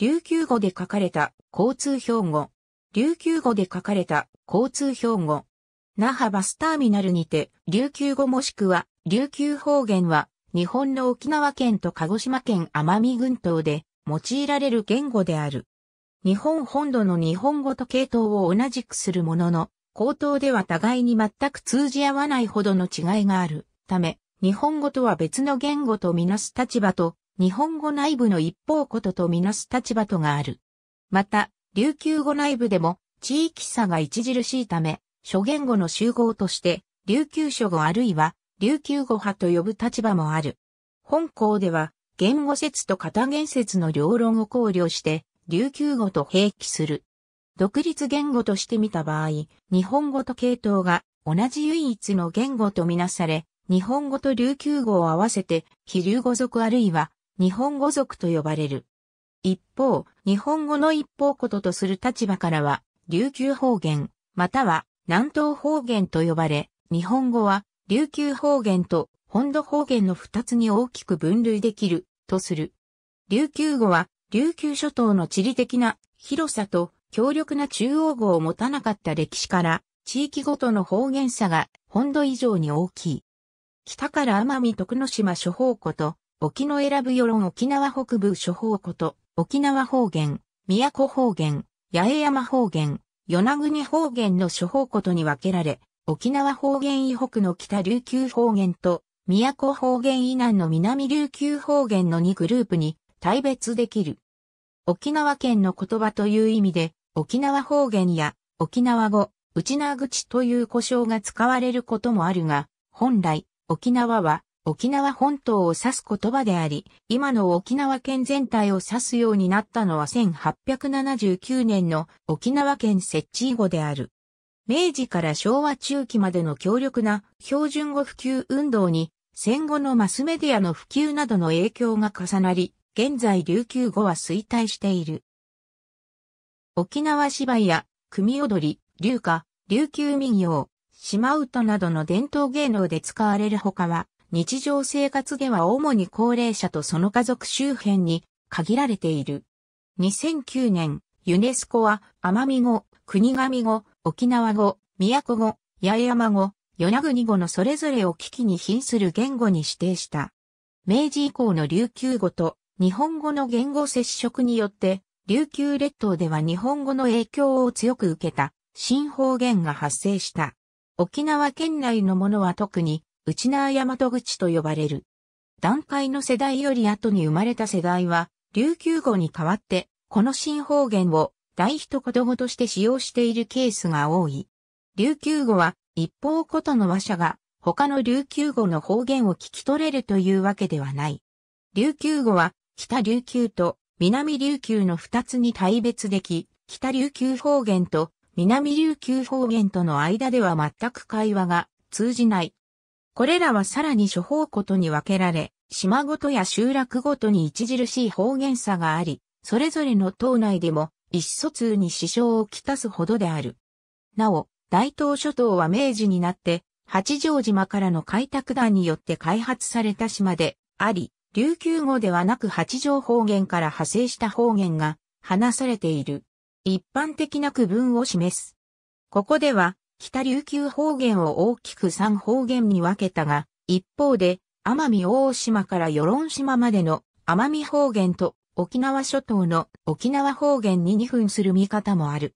琉球語で書かれた交通標語。琉球語で書かれた交通標語。那覇バスターミナルにて、琉球語もしくは、琉球方言は、日本の沖縄県と鹿児島県奄美群島で用いられる言語である。日本本土の日本語と系統を同じくするものの、口頭では互いに全く通じ合わないほどの違いがあるため、日本語とは別の言語とみなす立場と日本語内部の一方こととみなす立場とがある。また、琉球語内部でも地域差が著しいため、諸言語の集合として、琉球諸語あるいは琉球語派と呼ぶ立場もある。本校では、言語説と型言説の両論を考慮して、琉球語と併記する。独立言語として見た場合、日本語と系統が同じ唯一の言語とみなされ、日本語と琉球語を合わせて、非流語族あるいは日本語族と呼ばれる。一方、日本語の一方こととする立場からは、琉球方言、または南東方言と呼ばれ、日本語は琉球方言と本土方言の二つに大きく分類できる、とする。琉球語は、琉球諸島の地理的な広さと強力な中央語を持たなかった歴史から、地域ごとの方言差が本土以上に大きい。北から奄美徳之島諸方こと沖の選ぶ世論沖縄北部諸方こと、沖縄方言、宮古方言、八重山方言、与那国方言の諸方ことに分けられ、沖縄方言以北の北琉球方言と、宮古方言以南の南琉球方言の2グループに大別できる。沖縄県の言葉という意味で、沖縄方言や沖縄語、内縄口という呼称が使われることもあるが、本来、沖縄は沖縄本島を指す言葉であり、今の沖縄県全体を指すようになったのは1879年の沖縄県設置以後である。明治から昭和中期までの強力な標準語普及運動に戦後のマスメディアの普及などの影響が重なり、現在琉球語は衰退している。沖縄芝居や組踊り、流歌、琉球民謡、島唄などの伝統芸能で使われるほかは、日常生活では主に高齢者とその家族周辺に限られている。2009年、ユネスコは、奄美語、国神語、沖縄語、宮古語、八重山語、与那国語のそれぞれを危機に瀕する言語に指定した。明治以降の琉球語と日本語の言語接触によって、琉球列島では日本語の影響を強く受けた新方言が発生した。沖縄県内のものは特に内縄大和口と呼ばれる。段階の世代より後に生まれた世代は、琉球語に代わって、この新方言を大一言語として使用しているケースが多い。琉球語は、一方ことの話者が、他の琉球語の方言を聞き取れるというわけではない。琉球語は、北琉球と南琉球の二つに対別でき、北琉球方言と南琉球方言との間では全く会話が通じないこれらはさらに諸方ごとに分けられ、島ごとや集落ごとに著しい方言差があり、それぞれの島内でも意思疎通に支障をきたすほどである。なお、大東諸島は明治になって、八丈島からの開拓団によって開発された島であり、琉球語ではなく八丈方言から派生した方言が話されている。一般的な区分を示す。ここでは、北琉球方言を大きく3方言に分けたが、一方で、奄美大島から与論島までの奄美方言と沖縄諸島の沖縄方言に2分する見方もある。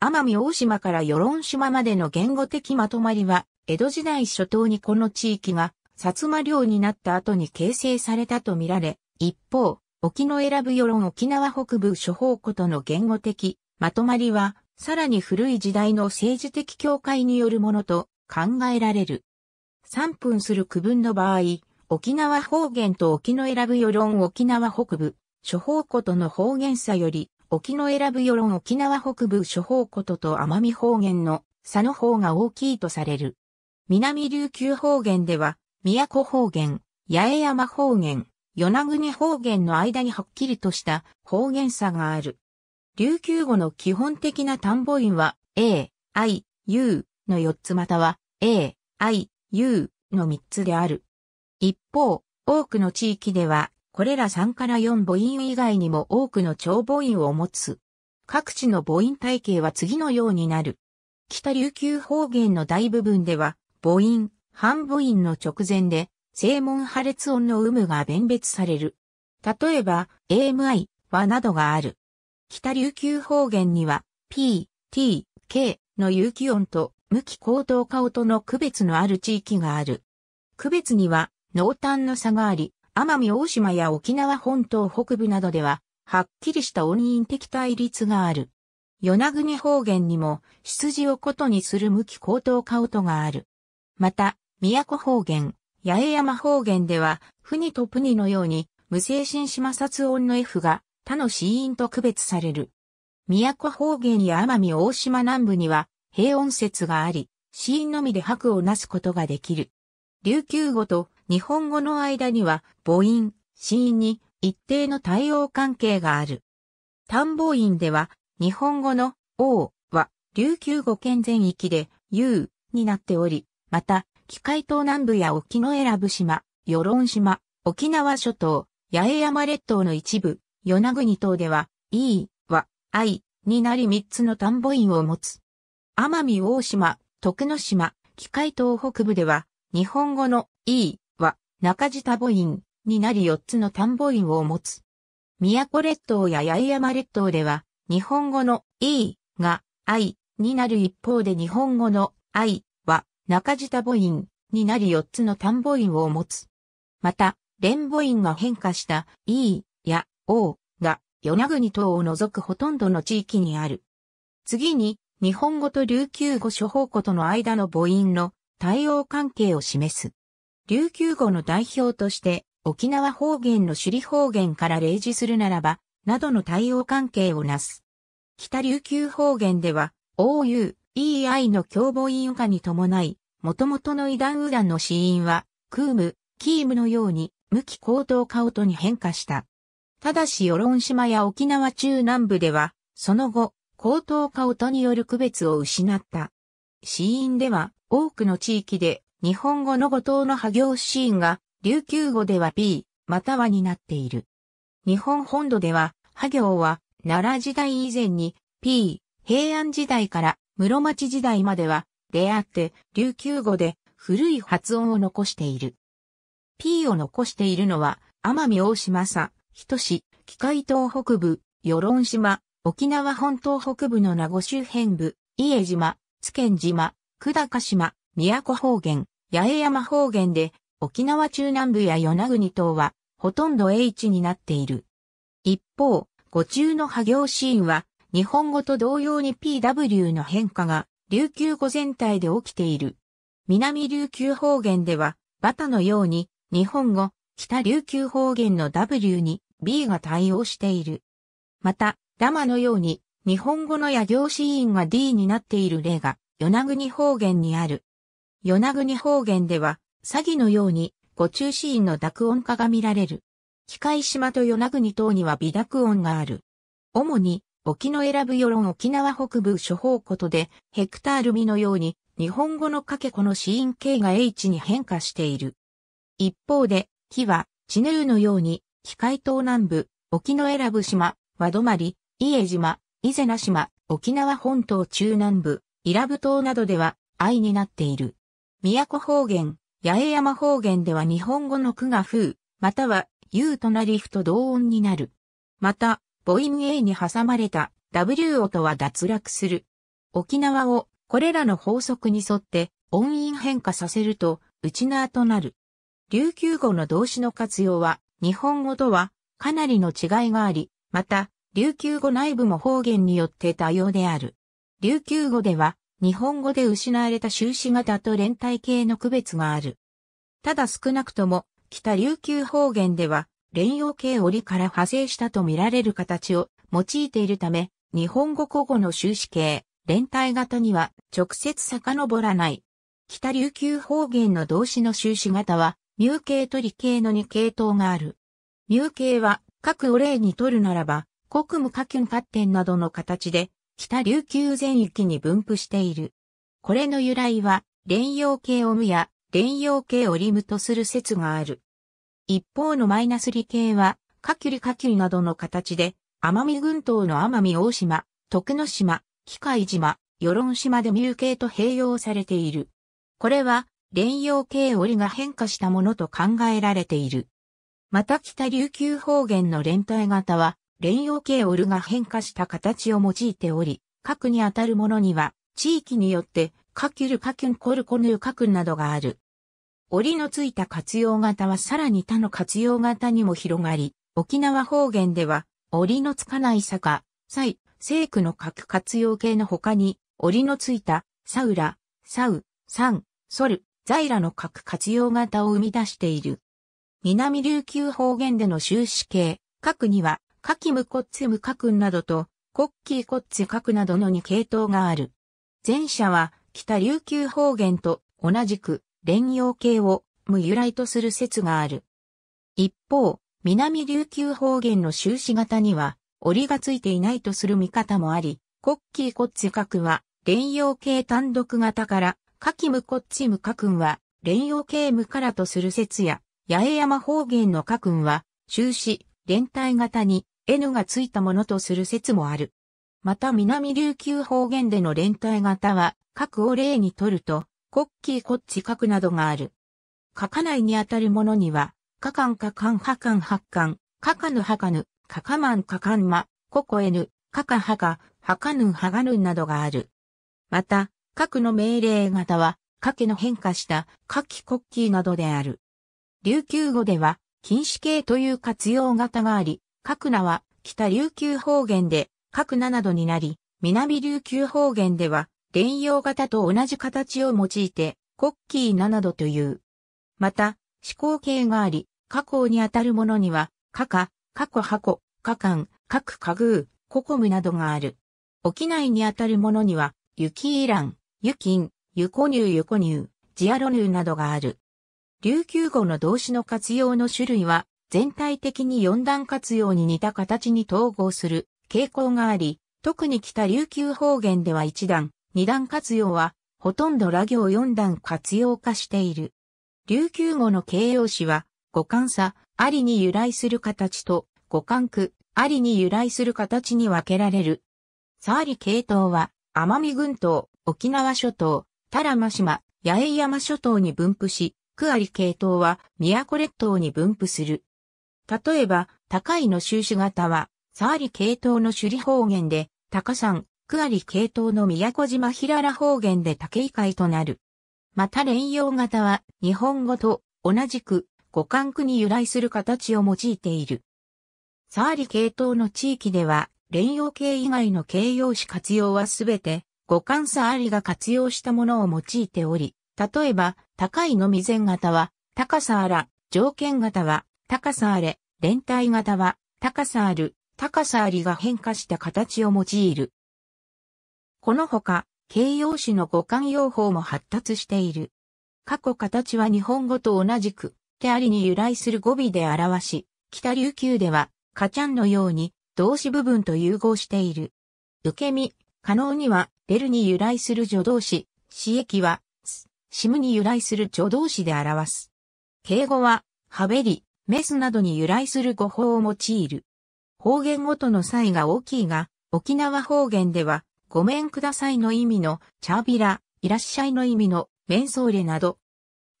奄美大島から与論島までの言語的まとまりは、江戸時代初頭にこの地域が薩摩領になった後に形成されたとみられ、一方、沖の選ぶ世論沖縄北部諸方ことの言語的まとまりは、さらに古い時代の政治的境界によるものと考えられる。3分する区分の場合、沖縄方言と沖の選ぶ世論沖縄北部、諸方ことの方言差より、沖の選ぶ世論沖縄北部諸方ことと奄美方言の差の方が大きいとされる。南琉球方言では、宮古方言、八重山方言、与那国方言の間にはっきりとした方言差がある。琉球語の基本的な単母音は A、I、U の4つまたは A、I、U の3つである。一方、多くの地域では、これら3から4母音以外にも多くの長母音を持つ。各地の母音体系は次のようになる。北琉球方言の大部分では、母音、半母音の直前で、正門破裂音の有無が弁別される。例えば、AMI はなどがある。北琉球方言には、p, t, k の有機音と無機高等化音の区別のある地域がある。区別には、濃淡の差があり、奄美大島や沖縄本島北部などでは、はっきりした音韻的対立がある。与那国方言にも、出自をことにする無機高等化音がある。また、宮古方言、八重山方言では、ふにとぷにのように、無精神摩擦音の F が他の死因と区別される。宮古方言や奄美大島南部には平音説があり、死因のみで白をなすことができる。琉球語と日本語の間には母音、死因に一定の対応関係がある。単母音では日本語の王は琉球語圏全域で U になっており、また、機械島南部や沖永良部島、与論島、沖縄諸島、八重山列島の一部、与那国島では、E は、I になり3つの田んぼ院を持つ。奄美大島、徳之島、機械島北部では、日本語の E は、中地田母院になり4つの田んぼ院を持つ。宮古列島や八重山列島では、日本語の E が I になる一方で日本語の I は中地田母院になり4つの田んぼ院を持つ。また、連母院が変化した E や王が与那国島を除くほとんどの地域にある。次に、日本語と琉球語諸方庫との間の母音の対応関係を示す。琉球語の代表として、沖縄方言の首里方言から例示するならば、などの対応関係をなす。北琉球方言では、OU、EI の共母音化に伴い、もともとの異段右ンの死因は、クーム、キームのように、無期高等化音に変化した。ただし与論島や沖縄中南部では、その後、高等化音による区別を失った。死因では、多くの地域で、日本語の後藤の破行シーンが、琉球語では B、またはになっている。日本本土では、破行は、奈良時代以前に、P、平安時代から室町時代までは、出会って、琉球語で古い発音を残している。P を残しているのは、奄美大島さ、都市、機械島北部、与論島、沖縄本島北部の名護周辺部、伊江島、津堅島、久高島、宮古方言、八重山方言で、沖縄中南部や与那国島は、ほとんど一になっている。一方、語中の波行シーンは、日本語と同様に PW の変化が、琉球語全体で起きている。南琉球方言では、バタのように、日本語、北琉球方言の W に B が対応している。また、ラマのように、日本語のや行詞音が D になっている例が、与那国方言にある。与那国方言では、詐欺のように、語中子音の濁音化が見られる。機械島と与那国等には微濁音がある。主に、沖の選ぶ世論沖縄北部諸方ことで、ヘクタール美のように、日本語のかけこの子音形が H に変化している。一方で、木は、チヌーのように、機械島南部、沖永良部島、和泊、伊江島、伊是名島、沖縄本島中南部、伊良部島などでは、愛になっている。宮古方言、八重山方言では日本語の句が風、または、U となりふと同音になる。また、母音 A に挟まれた W 音は脱落する。沖縄をこれらの法則に沿って音韻変化させると、内縄となる。琉球語の動詞の活用は、日本語とはかなりの違いがあり、また、琉球語内部も方言によって多様である。琉球語では、日本語で失われた終止型と連帯形の区別がある。ただ少なくとも、北琉球方言では、連用形折から派生したとみられる形を用いているため、日本語古語の終止形、連帯型には直接遡らない。北琉球方言の動詞の終止型は、ミュー系と理系の2系統がある。ミュー系は、各を例にとるならば、国務下級発展などの形で、北琉球全域に分布している。これの由来は、連用系オムや、連用系オリムとする説がある。一方のマイナス理系は、下級理ュ級などの形で、奄美群島の奄美大島、徳之島、機械島、与論島でミュー系と併用されている。これは、連用形織が変化したものと考えられている。また北琉球方言の連帯型は、連用形織が変化した形を用いており、核にあたるものには、地域によって、カキュルカキュンコルコヌーカクンなどがある。折のついた活用型はさらに他の活用型にも広がり、沖縄方言では、折のつかない坂、セイクの核活用形の他に、折のついた、サウラ、サウ、サン、ソル、在来の核活用型を生み出している。南琉球方言での終止形、核には、カキムコッツムカクンなどと、コッキーコッツカクなどの2系統がある。前者は、北琉球方言と同じく、連用形を無由来とする説がある。一方、南琉球方言の終止型には、折りがついていないとする見方もあり、コッキーコッツカクは、連用形単独型から、カキムコッチムカ君は、連用系無からとする説や、八重山方言のカ君は、終始、連帯型に N がついたものとする説もある。また南琉球方言での連帯型は、核を例にとると、コッキーコッチ核などがある。書かないにあたるものには、カカンカカンハカンハカン、カカヌハカヌ、カカマンカカンマ、ココエヌ、カカハカ、ハカヌンハガヌンなどがある。また、核の命令型は、核の変化したコッキーなどである。琉球語では、禁止形という活用型があり、核名は北琉球方言で核名などになり、南琉球方言では、連用型と同じ形を用いて、コキー名などという。また、思考形があり、過去にあたるものには、過去、過去箱、過間、各家具、ココムなどがある。沖内にあたるものには、雪イラン、ニュー、ユコニュー、ジアローなどがある。琉球語の動詞の活用の種類は、全体的に四段活用に似た形に統合する傾向があり、特に北琉球方言では一段、二段活用は、ほとんど羅行四段活用化している。琉球語の形容詞は、五感差、ありに由来する形と、五感区、ありに由来する形に分けられる。サーリ系統は、奄美群島、沖縄諸島、多良間島、八重山諸島に分布し、区あ系統は宮古列島に分布する。例えば、高いの収支型は、サーリ系統の首里方言で、高山、区あ系統の宮古島平良方言で竹井外となる。また連用型は、日本語と同じく、五感区に由来する形を用いている。サーリ系統の地域では、連用形以外の形容詞活用はすべて、互換差ありが活用したものを用いており、例えば、高いの未然型は、高さあら、条件型は、高さあれ、連帯型は、高さある、高さありが変化した形を用いる。このほか、形容詞の互換用法も発達している。過去形は日本語と同じく、手ありに由来する語尾で表し、北琉球では、かちゃんのように、動詞部分と融合している。受け身、可能には、ベルに由来する助動詞、死液は、シムに由来する助動詞で表す。敬語は、ハベリ、メスなどに由来する語法を用いる。方言ごとの差異が大きいが、沖縄方言では、ごめんくださいの意味の、チャービラ、いらっしゃいの意味の、メンソーレなど、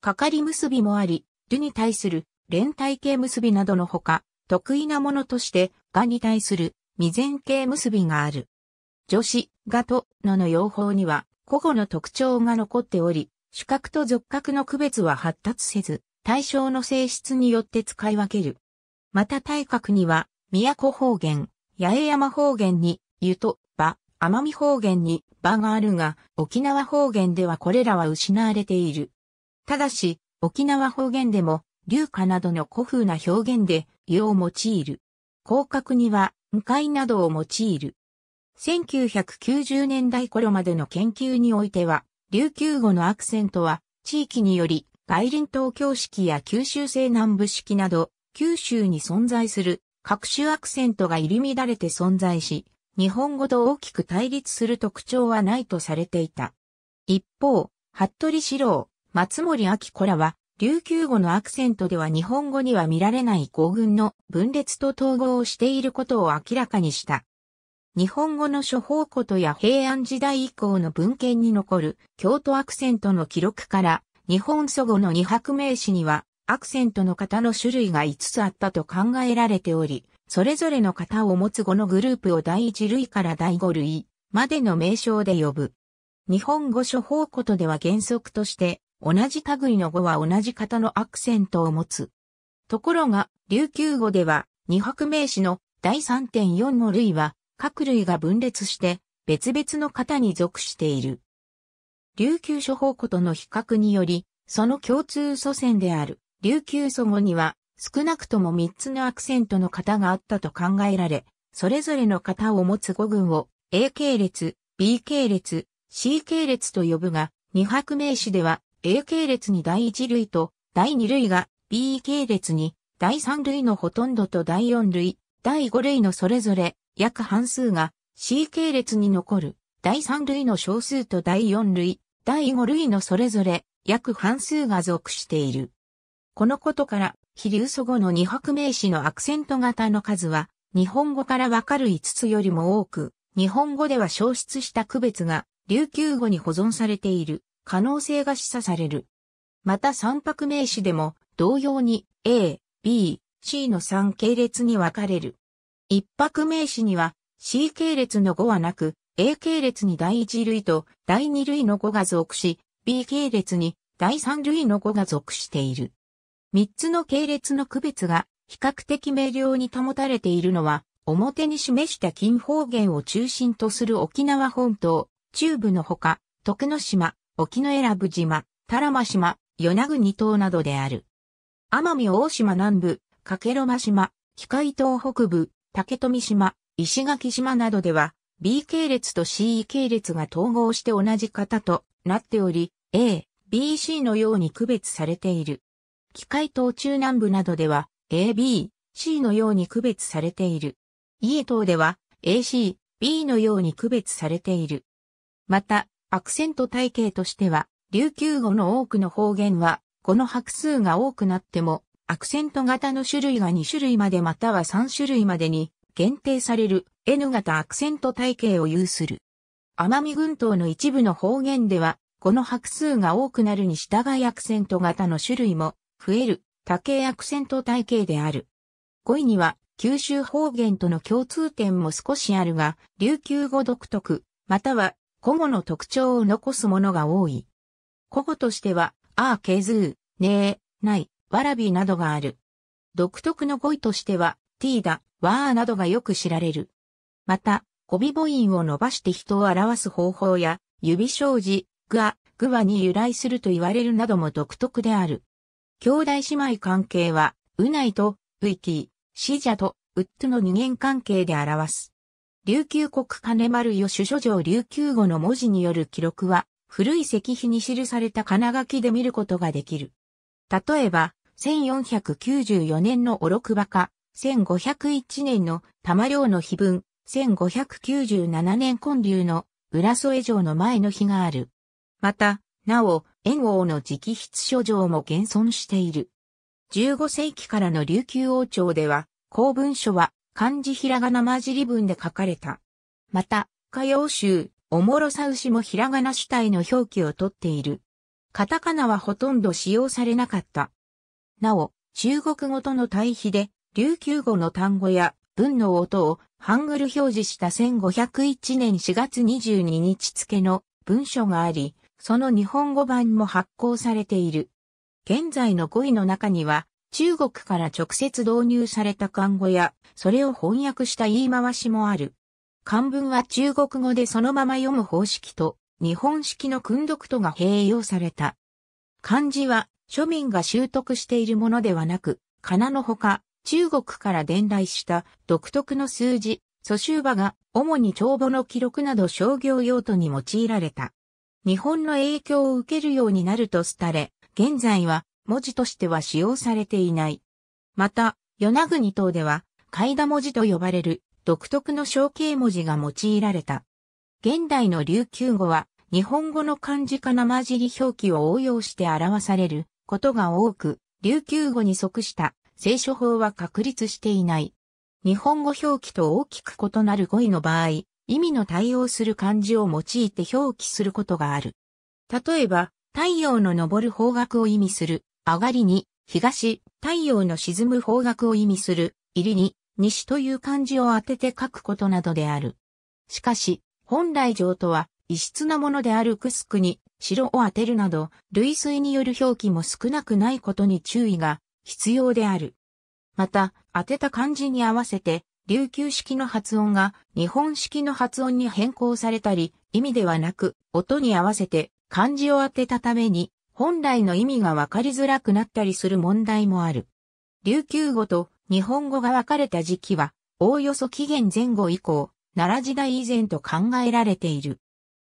かかり結びもあり、ルに対する、連帯形結びなどのほか、得意なものとして、がに対する、未然形結びがある。女子、がと、のの用法には、個々の特徴が残っており、主格と属格の区別は発達せず、対象の性質によって使い分ける。また対角には、都方言、八重山方言に、湯と、場、奄美方言に、場があるが、沖縄方言ではこれらは失われている。ただし、沖縄方言でも、流花などの古風な表現で、湯を用いる。広角には、向かいなどを用いる。1990年代頃までの研究においては、琉球語のアクセントは、地域により、外輪東京式や九州西南部式など、九州に存在する各種アクセントが入り乱れて存在し、日本語と大きく対立する特徴はないとされていた。一方、服部四郎、松森明子らは、琉球語のアクセントでは日本語には見られない語群の分裂と統合をしていることを明らかにした。日本語の処方ことや平安時代以降の文献に残る京都アクセントの記録から日本祖語の二拍名詞にはアクセントの型の種類が5つあったと考えられており、それぞれの型を持つ語のグループを第1類から第5類までの名称で呼ぶ。日本語処方ことでは原則として同じ類の語は同じ型のアクセントを持つ。ところが、琉球語では、二拍名詞の第3.4の類は、各類が分裂して別々の型に属している。琉球諸方庫との比較により、その共通祖先である琉球祖語には少なくとも3つのアクセントの型があったと考えられ、それぞれの型を持つ語群を A 系列、B 系列、C 系列と呼ぶが、二拍名詞では A 系列に第一類と第二類が B 系列に第三類のほとんどと第四類、第五類のそれぞれ約半数が C 系列に残る第3類の少数と第4類、第5類のそれぞれ約半数が属している。このことから、比流祖語の二拍名詞のアクセント型の数は、日本語からわかる5つよりも多く、日本語では消失した区別が、琉球語に保存されている可能性が示唆される。また三拍名詞でも、同様に A、B、C の3系列に分かれる。一泊名詞には C 系列の語はなく、A 系列に第一類と第二類の語が属し、B 系列に第三類の語が属している。三つの系列の区別が比較的明瞭に保たれているのは、表に示した近方言を中心とする沖縄本島、中部のほか、徳之島、沖永良部島、多良間島、与那国島などである。奄美大島南部、掛路間島、機械島北部、竹富島、石垣島などでは、B 系列と CE 系列が統合して同じ型となっており、A、BC のように区別されている。機械島中南部などでは、AB、C のように区別されている。家島では、AC、B のように区別されている。また、アクセント体系としては、琉球語の多くの方言は、この白数が多くなっても、アクセント型の種類が2種類までまたは3種類までに限定される N 型アクセント体系を有する。奄美群島の一部の方言では、この白数が多くなるに従いアクセント型の種類も増える多形アクセント体系である。5位には九州方言との共通点も少しあるが、琉球語独特、または古語の特徴を残すものが多い。古語としては、あーけずー、ねー、ない、わらびなどがある。独特の語彙としては、ティーダ、ワーなどがよく知られる。また、コビ母音を伸ばして人を表す方法や、指障子、グア、グアに由来すると言われるなども独特である。兄弟姉妹関係は、ウナイとウイキー、シジャとウッドの二元関係で表す。琉球国金丸よ主書上琉球語の文字による記録は、古い石碑に記された金書きで見ることができる。例えば、1494年のオロクバカ、1501年の玉領の碑文、1597年建立の浦添城の前の碑がある。また、なお、円王の直筆書状も現存している。15世紀からの琉球王朝では、公文書は漢字ひらがな混じり文で書かれた。また、歌謡集、おもろさ牛もひらがな主体の表記をとっている。カタカナはほとんど使用されなかった。なお、中国語との対比で、琉球語の単語や文の音をハングル表示した1501年4月22日付の文書があり、その日本語版も発行されている。現在の語彙の中には、中国から直接導入された漢語や、それを翻訳した言い回しもある。漢文は中国語でそのまま読む方式と、日本式の訓読とが併用された。漢字は庶民が習得しているものではなく、かなのほか、中国から伝来した独特の数字、蘇州場が主に帳簿の記録など商業用途に用いられた。日本の影響を受けるようになると廃れ、現在は文字としては使用されていない。また、与那国島では、階田文字と呼ばれる独特の象形文字が用いられた。現代の琉球語は日本語の漢字かなじり表記を応用して表されることが多く、琉球語に即した聖書法は確立していない。日本語表記と大きく異なる語彙の場合、意味の対応する漢字を用いて表記することがある。例えば、太陽の昇る方角を意味する、上がりに、東、太陽の沈む方角を意味する、入りに、西という漢字を当てて書くことなどである。しかし、本来上とは異質なものであるクスクに白を当てるなど、類推による表記も少なくないことに注意が必要である。また、当てた漢字に合わせて、琉球式の発音が日本式の発音に変更されたり、意味ではなく、音に合わせて漢字を当てたために、本来の意味がわかりづらくなったりする問題もある。琉球語と日本語が分かれた時期は、おおよそ紀元前後以降、奈良時代以前と考えられている。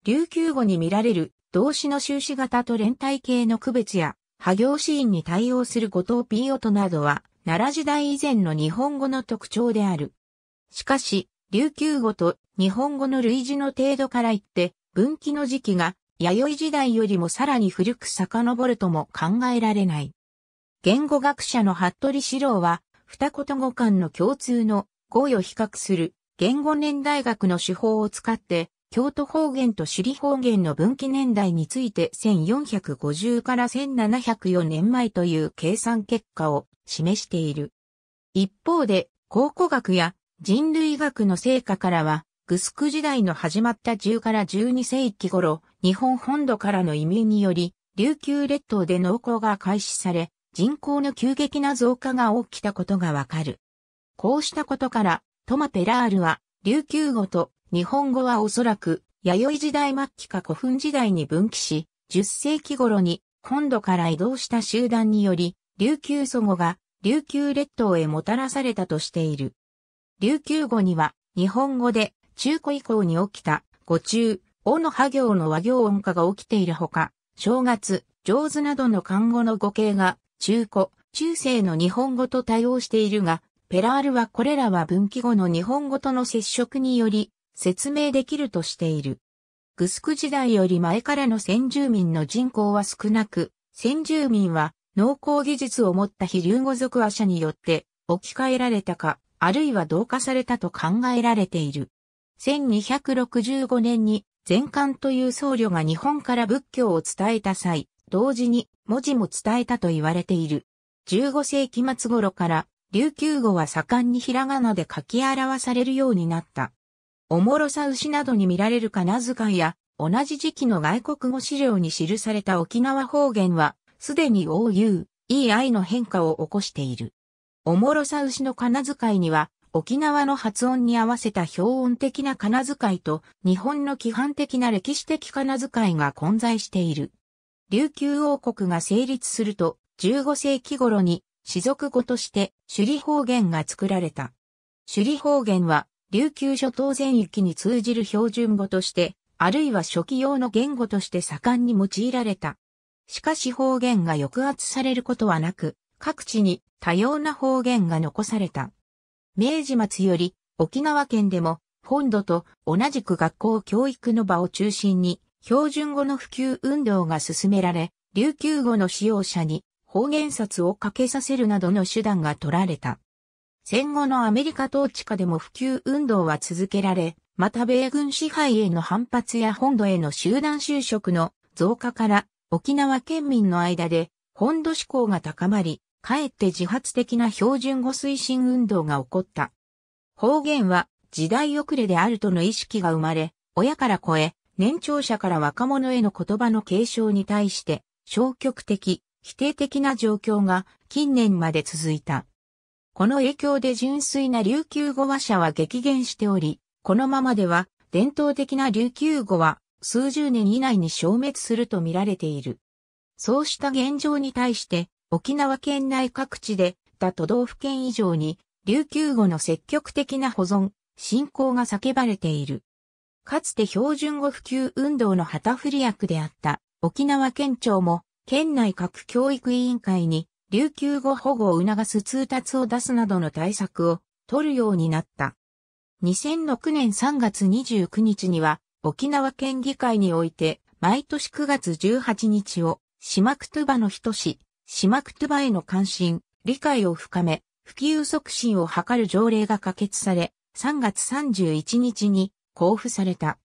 琉球語に見られる動詞の修士型と連帯形の区別や、破行シーンに対応する後藤 P 音などは、奈良時代以前の日本語の特徴である。しかし、琉球語と日本語の類似の程度から言って、分岐の時期が弥生時代よりもさらに古く遡るとも考えられない。言語学者の服部史郎は、二言語間の共通の語を比較する言語年代学の手法を使って、京都方言と首里方言の分岐年代について1450から1704年前という計算結果を示している。一方で、考古学や人類学の成果からは、グスク時代の始まった10から12世紀頃、日本本土からの移民により、琉球列島で農耕が開始され、人口の急激な増加が起きたことがわかる。こうしたことから、トマ・ペラールは、琉球語と日本語はおそらく、弥生時代末期か古墳時代に分岐し、10世紀頃に本土から移動した集団により、琉球祖語が琉球列島へもたらされたとしている。琉球語には、日本語で中古以降に起きた、語中、おの波行の和行音化が起きているほか、正月、上手などの漢語の語形が、中古、中世の日本語と対応しているが、ペラールはこれらは分岐後の日本語との接触により、説明できるとしている。グスク時代より前からの先住民の人口は少なく、先住民は農耕技術を持った非流語族話者によって置き換えられたか、あるいは同化されたと考えられている。1265年に全館という僧侶が日本から仏教を伝えた際、同時に文字も伝えたと言われている。15世紀末頃から琉球語は盛んにひらがなで書き表されるようになった。おもろさ牛などに見られる金遣いや、同じ時期の外国語資料に記された沖縄方言は、すでに OU、EI の変化を起こしている。おもろさ牛の金遣いには、沖縄の発音に合わせた標音的な金遣いと、日本の規範的な歴史的仮名遣いが混在している。琉球王国が成立すると、15世紀頃に、士族語として、首里方言が作られた。首里方言は、琉球諸島全域に通じる標準語として、あるいは初期用の言語として盛んに用いられた。しかし方言が抑圧されることはなく、各地に多様な方言が残された。明治末より沖縄県でも本土と同じく学校教育の場を中心に標準語の普及運動が進められ、琉球語の使用者に方言札をかけさせるなどの手段が取られた。戦後のアメリカ統治下でも普及運動は続けられ、また米軍支配への反発や本土への集団就職の増加から沖縄県民の間で本土志向が高まり、かえって自発的な標準語推進運動が起こった。方言は時代遅れであるとの意識が生まれ、親から子へ、年長者から若者への言葉の継承に対して消極的、否定的な状況が近年まで続いた。この影響で純粋な琉球語話者は激減しており、このままでは伝統的な琉球語は数十年以内に消滅すると見られている。そうした現状に対して沖縄県内各地で他都道府県以上に琉球語の積極的な保存、振興が叫ばれている。かつて標準語普及運動の旗振り役であった沖縄県庁も県内各教育委員会に琉球語保護を促す通達を出すなどの対策を取るようになった。2006年3月29日には沖縄県議会において毎年9月18日を島クトゥバの人シ島クトゥバへの関心、理解を深め、普及促進を図る条例が可決され、3月31日に交付された。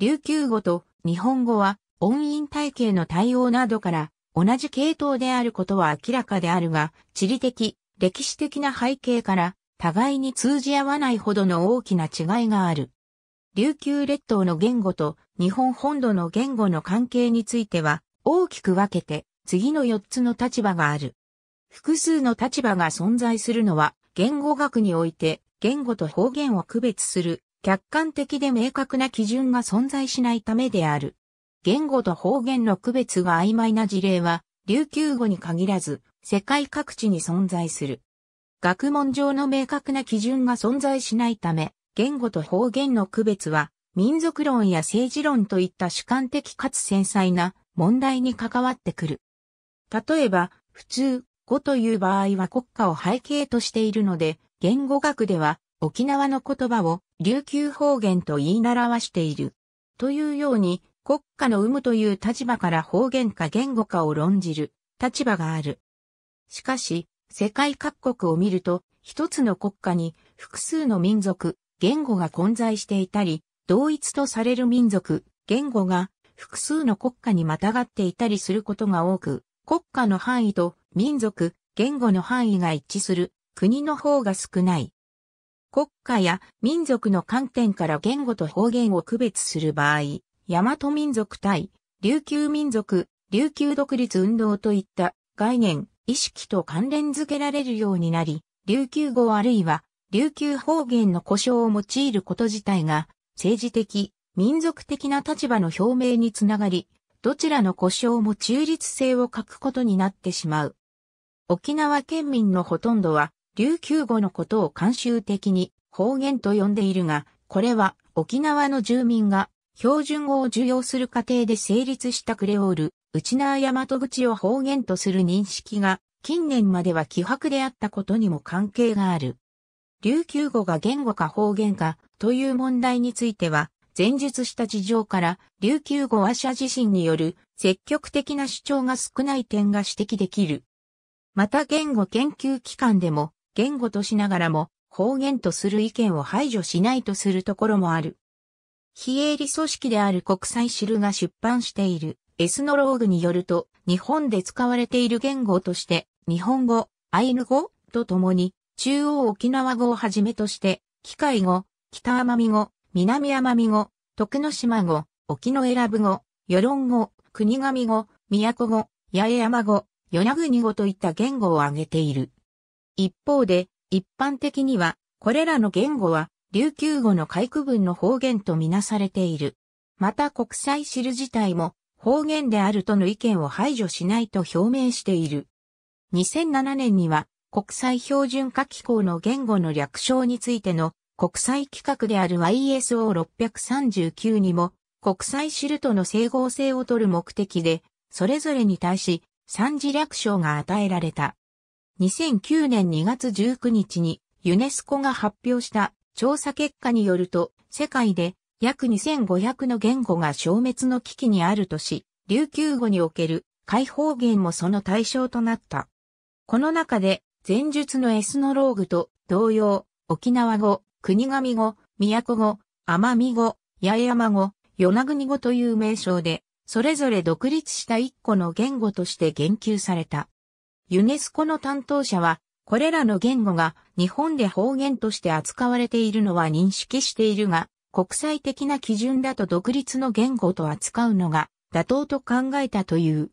琉球語と日本語は音韻体系の対応などから同じ系統であることは明らかであるが、地理的、歴史的な背景から互いに通じ合わないほどの大きな違いがある。琉球列島の言語と日本本土の言語の関係については大きく分けて次の4つの立場がある。複数の立場が存在するのは言語学において言語と方言を区別する客観的で明確な基準が存在しないためである。言語と方言の区別が曖昧な事例は、琉球語に限らず、世界各地に存在する。学問上の明確な基準が存在しないため、言語と方言の区別は、民族論や政治論といった主観的かつ繊細な問題に関わってくる。例えば、普通語という場合は国家を背景としているので、言語学では沖縄の言葉を琉球方言と言い習わしている。というように、国家の有無という立場から方言か言語かを論じる立場がある。しかし、世界各国を見ると、一つの国家に複数の民族、言語が混在していたり、同一とされる民族、言語が複数の国家にまたがっていたりすることが多く、国家の範囲と民族、言語の範囲が一致する国の方が少ない。国家や民族の観点から言語と方言を区別する場合、大和民族対、琉球民族、琉球独立運動といった概念、意識と関連づけられるようになり、琉球語あるいは琉球方言の故障を用いること自体が政治的、民族的な立場の表明につながり、どちらの故障も中立性を欠くことになってしまう。沖縄県民のほとんどは琉球語のことを慣習的に方言と呼んでいるが、これは沖縄の住民が標準語を受容する過程で成立したクレオール、内縄大和口を方言とする認識が、近年までは希薄であったことにも関係がある。琉球語が言語か方言かという問題については、前述した事情から、琉球語話者自身による積極的な主張が少ない点が指摘できる。また言語研究機関でも、言語としながらも方言とする意見を排除しないとするところもある。非営利組織である国際シルが出版しているエスノローグによると、日本で使われている言語として、日本語、アイヌ語とともに、中央沖縄語をはじめとして、機械語、北奄美語、南奄美語、徳之島語、沖永良部語、与論語、国神語、都語、八重山語、与那国語といった言語を挙げている。一方で、一般的には、これらの言語は、琉球語の海区分の方言とみなされている。また国際知る自体も方言であるとの意見を排除しないと表明している。2007年には国際標準化機構の言語の略称についての国際規格である ISO639 にも国際知るとの整合性を取る目的でそれぞれに対し三次略称が与えられた。2009年2月19日にユネスコが発表した調査結果によると、世界で約2500の言語が消滅の危機にあるとし、琉球語における解放言もその対象となった。この中で、前述のエスノローグと同様、沖縄語、国神語、都語、奄美語、八重山語、与那国語という名称で、それぞれ独立した一個の言語として言及された。ユネスコの担当者は、これらの言語が日本で方言として扱われているのは認識しているが、国際的な基準だと独立の言語と扱うのが妥当と考えたという。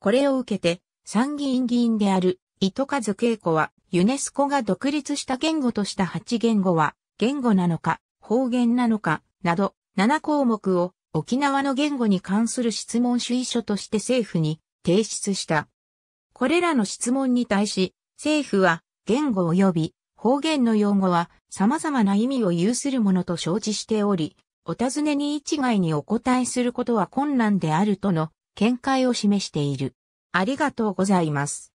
これを受けて参議院議員である糸数恵子はユネスコが独立した言語とした8言語は言語なのか方言なのかなど7項目を沖縄の言語に関する質問主意書として政府に提出した。これらの質問に対し政府は言語及び方言の用語は様々な意味を有するものと承知しており、お尋ねに一概にお答えすることは困難であるとの見解を示している。ありがとうございます。